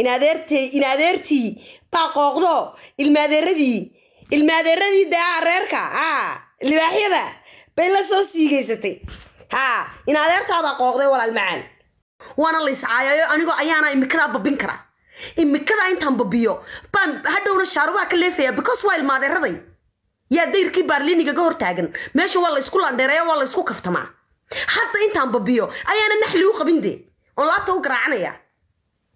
in adeertii baa qooqdo ilmaadeeradii ilmaadeeradii de reerka a libaaxyada bay la soo siigaysatay ha in adeertaabaa qooqday walaal macaan waana la iscaayayo anigo ayaana imikadaa babin kara imikada intaan babiyo baan hadhowna shaarubaa ka leefaya because waa ilmaadeeraday yaa dayrkii baarliiniga ga hortaagan meesha waa laysku isku landheereeya waa la isku kaftamaa hadda intaan babiyo ayaana naxli u qabin dee oo laabta u garaacanayaa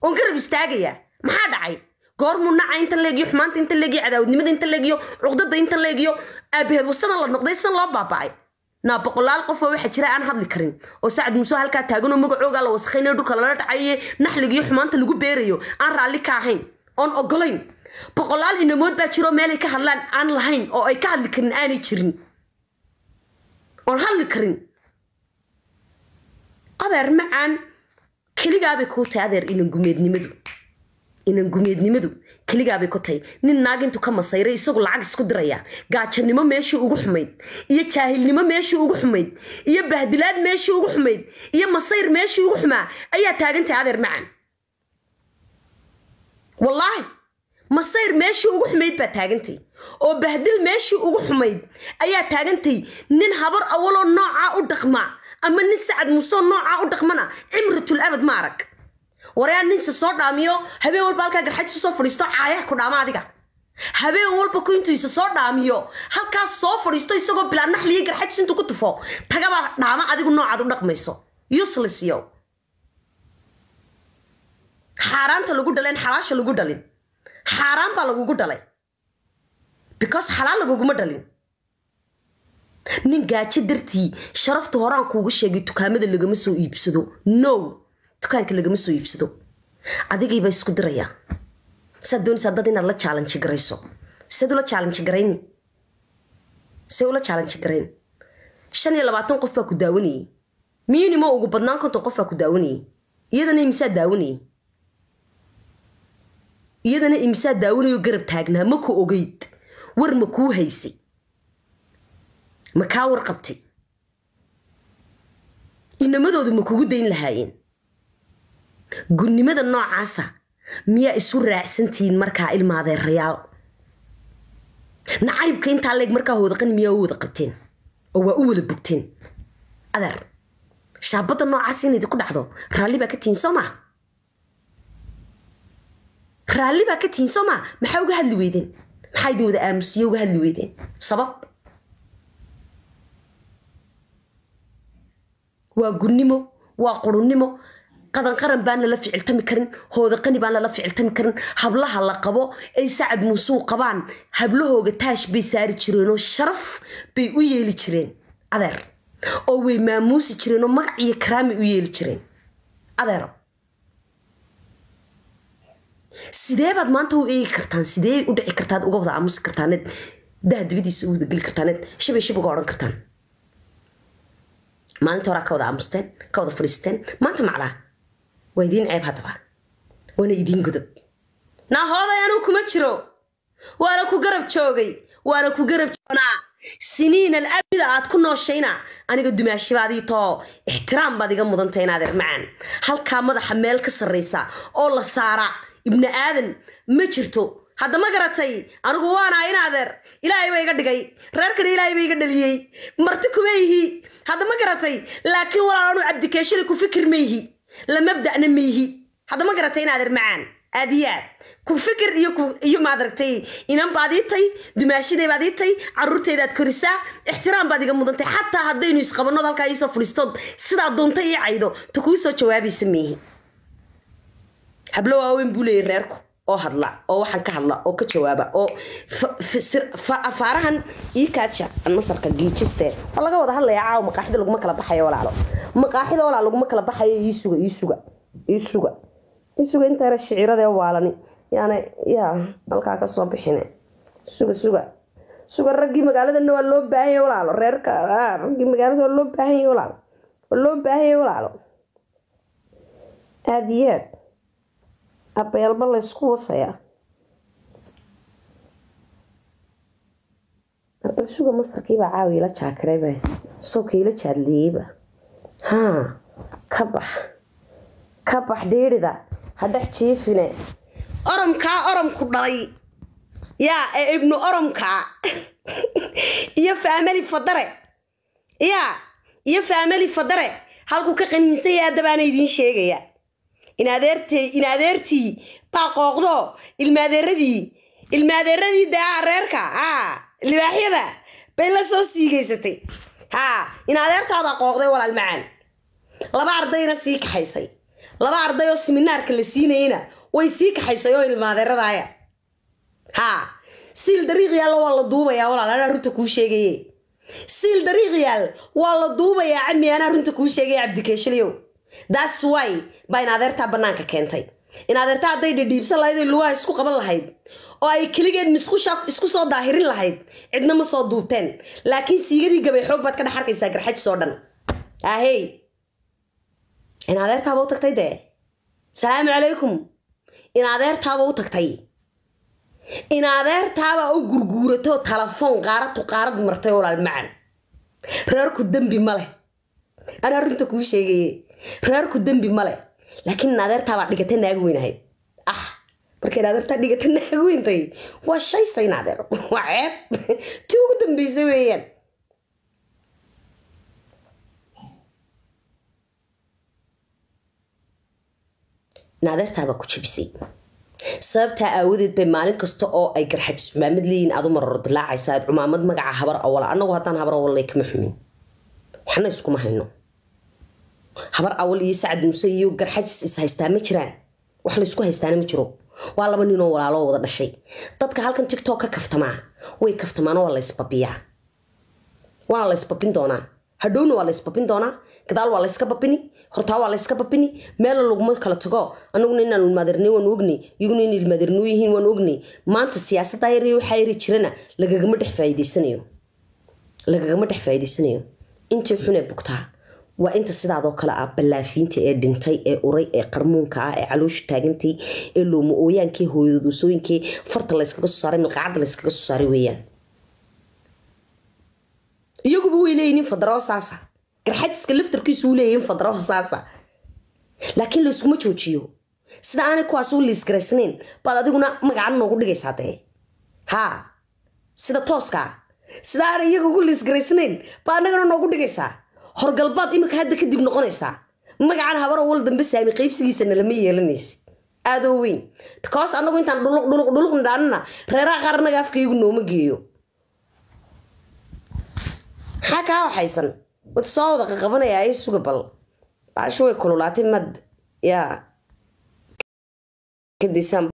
oon garab istaagayaa maxaa dhacay goormuu naca inta leegiyo xumaanta inta leegiyo cadaawadnimada inta leegiyo cuqdada inta leegiyo aabaheed wasana la noqday san loo baaba'ay naa boqolaal qof oo waxaa jira aan hadli karin oo sacad muuse halkaa taaganoo magacooga la wasakhaynao dhulka lala dhacaye naxligiyo xumaanta lagu beerayo aan raalli ka ahayn oon ogolayn boqolaal inamood baa jiroo meelay ka hadlaan aan lahayn oo ay ka hadli karin aanay jirin oon hadli karin qadeer macaan keligaabay kuu tahay adeer inangumeednimadu gumeednimadu keligaabay ku tahay nin naag ka masayray isagu lacag isku diraya gaajanimo meeshii ugu xumayd iyo jaahilnimo meeshii ugu xumayd iyo bahdilaad meeshii ugu xumayd iyo masayr meeshii ugu xumaa ayaa taagantay adeer macaan wallaahi masayr meeshii ugu xumayd baa taagantay oo bahdil meeshii ugu xumayd ayaa taagantay nin habar awaloo noocaa u dhaqma ama nin sacad musoo noocaa u dhaqmana cimratul abad ma arag waryaa ninse soo dhaamiyo habeen walba halkaa garxajis usoo fadhiisto caayaha ku dhaama adiga habeen walba ku intuu isa soo dhaamiyo halkaas soo fadhiisto isagoo bilaa naxliyo garxajis intuu ku tufo tagabaa dhaama adigu noocaad u dhaqmayso uslesyo xaaraanta lagu dhaleen xalaasha lagu dhalin xaaraan baa lagugu dhalay because xalaal laguguma dhalin nin gaajo dartii sharafta horaan kuugu sheegay dukaamada lagama soo iibsado no dukaanka lagama soo iibsado adigii bay isku dirayaa saad doonaysaa dad inaad la jaalanji garayso seed ula jaalanji garayni see ula jaalanji garayn shan iyo labaatan qof baa ku daawanayey minimo ugu badnaan konton qof baa ku daawanayey iyadana imisaa daawanayey iyadana imisaa daawanayo garab taagnaa ma ku ogeyd war ma kuu haysay ma kaa war qabtay inamadoodu ma kugu dayn lahaayeen gunnimada noocaasa miyaa isu raacsantihiin markaa rayaal nacaybka intaa leeg markaa hoodaqani miyaa u wada qabteen oo waa u wada bogteen adar shaabadda noocaas inaydi ku dhacdo raalli baa ka tihiin soomaa raalli baa ka tihiin soo maxaa uga hadli weydeen maxayda wada aamusiye uga um, hadli weydeen sabab waa gunnimo waa qurunnimo qadanqaran baan lala ficiltami karin hoodaqani baan lala ficiltami karin hablaha la qabo ay sacad muusuu qabaan hablahooga taash bay saari jireenoo sharaf bay u yeeli jireen adeer oo way maamuusi jireenoo magac iyo karaami u yeeli jireen sidee baad maanta u eegi kartaan sidee u dhici kartaad uga wada aamusi kartaaned dahdibadiisa u wadageli kartaaned shabay shab uga odhan kartaan maalinta horaa ka wada aamusteen ka wada fadhiisteen maanta maclaa waa idiin ceeb haddaba waana idiin godob naahooday anuu kuma jiro waana ku garab joogay waana ku garab joognaa siniin alabida aad ku nooshayna aniga dumaashibaadii ixtiraam baad iga mudanta inaad ermacaan halkaa madaxa meel ka sarraysa oo la saara ibni aadan ma jirto hadda ma garatay anigu waana inaadeer adeer ilaahay baa iga dhigay reerkana ilaahay ba iga dhaliyey marti kuma ihi hadda ma garatay laakiin walaalanu cabdikeeshada ku fikir ma ihi la mabda'na ma ihi hadda ma garatay in macaan aad ku fikir iyo ku iyo inan baad ii tay dumaashiday baad ii tay caruurteydaad korisaa ixtiraam baad iga mudantay xataa haddaynu isqabannood halkaa iisoo fudhiistood sidaad doonta ii caydo ta kuu soo jawaabaysa miihi hablo waaweyn buu leeyay reerku oo hadla oo waxaan ka hadla oo ka jawaaba oo afaarahan ii kaaja masarka giijiste waa laga wada hadlayaa caawa maqaaxida laguma kala baxayo walaalo maqaaxida walaa laguma kala baxayo iisuga iisuga iisuga iisuga inta yara shicirade waalani yaana yaa halkaa kasoo bixine suga suga suga raggii magaaladana waa loo baahanya walaalo reerka raggii magaalada waa loo baahanya walaalo waa loo baahanya walaalo aada iyo aad abeelma laysku wasayaa balsuga masarkiibaa caawi la jaakarayba sowkii la jaadleeyeyba haa ka e, bax ka bax dhiirida ha dhex jiifine oromkaa oromku dhalay yaa ee ibnu oromkaa iyo faamali fadare yaa iyo faamali fadare halkuu ka qaniinsan yaadabaana idiin sheegaya in baa qooqdo ilmaadeeradii ilmaadeeradii daaca reerka a libaaxyada bay la soo siigaysatay haa in adeertaabaa qooqday walaal macaan laba ardayna sii kaxaysay laba arday oo siminaarka la siinayena way sii kaxaysay oo ilmaadeeradaaya haa siil dariiqyaalla waa la duubayaa walaal anaa runta kuu sheegaye siil dariiqyaal waa la duubayaa cami anaa runta kuu sheegaya cabdikeeshilyow that's wy baa in adeertaa bannaanka keentay in adeertaa hadday dhidhiibsan lahayd oo lugaha isku qaban lahayd oo ay keligeed misqusha isku soo daahirin lahayd cidna ma soo duubteen laakiin siigadii gabay xoog baad ka dhex arkaysaa garxajis oo dhan ahey in adeertaaba u tagtay dee salaamu calaykum in adeertaaba u tagtay in adeertaaba u gurguuratoo talafoon qaaratu qaarad martay walaal macan reerku dembi ma leh ana runta kuu sheegaye reerku dembi male laakiin adeertaabaa dhigata naag weyn ahayd ah markayd adeertaa dhigata naag weyntay waa shaysayn adeer waa ceeb ti ugu dambeysa weeyaan naadeertaabaa ku jabisay sababtaa aawadeed bay maalin kasta oo ay garxajis cumaamad leeyiin aad u mararo dilaacaysa aad cumaamad magaca habar awala annagu haddaan habar awallay kama xumin waxna iskuma hayno habar awal iyo sacad muuse iyo garxajis is haystaa ma jiraan wax laysku haystaana ma jiro waa laba ninoo walaaloo wada dhashay dadka halkan jigtoo ka kaftamaa way kaftamaana waa laysbabiyaa waana laysbabin doonaa hadhowna waa laysbabin doonaa gadaal waa layska babini hortaa waa layska babini meela laguma kala tago anaguna inaan ilmaadirnay waanu ognay iyaguna inay ilmaadirnoo yihiin waanu ognay maanta siyaasaddaa yari waxaa yari jirana lagagama dhex faa'iidaysanayo lagagama dhex faa'iidaysanayo intii xun bugtaa waa inta sidaadoo kale ah ballaafiinta ee dhintay ee uray ee qarmuunka ah ee calooshu taagantay ee looma ooyaankii hooyaduusooyinkii farta layskaga soo saaray milqacadda layskaga soo saaray weeyaan iyaguba way leeyihiin fadaroosaasa garxajiska laftarkiisu u leeyihiin fadaroosaasa laakiin layskuma joojiyo sida aanay kuwaas u liisgaraysnayn baad adiguna magacan noogu dhigaysaa dee haa sida tooska ah. sida iyaga ugu liisgaraysnayn baad annagana noogu dhigaysaa horgalbaad imika hadda kadib noqonaysaa magacan habaro wal dambe saami qaybsigiisana lama yeelanaysid aadoo weyn because anagu intaan dhuluq dhuluq dhuluq nidhaanana reeraha qaar anaga afkaygu nooma geeyo maxaa kaa waxaysan wad soo wada qaqabanayaa ee suga bal baashu way kululaatay mad yaa kadisaan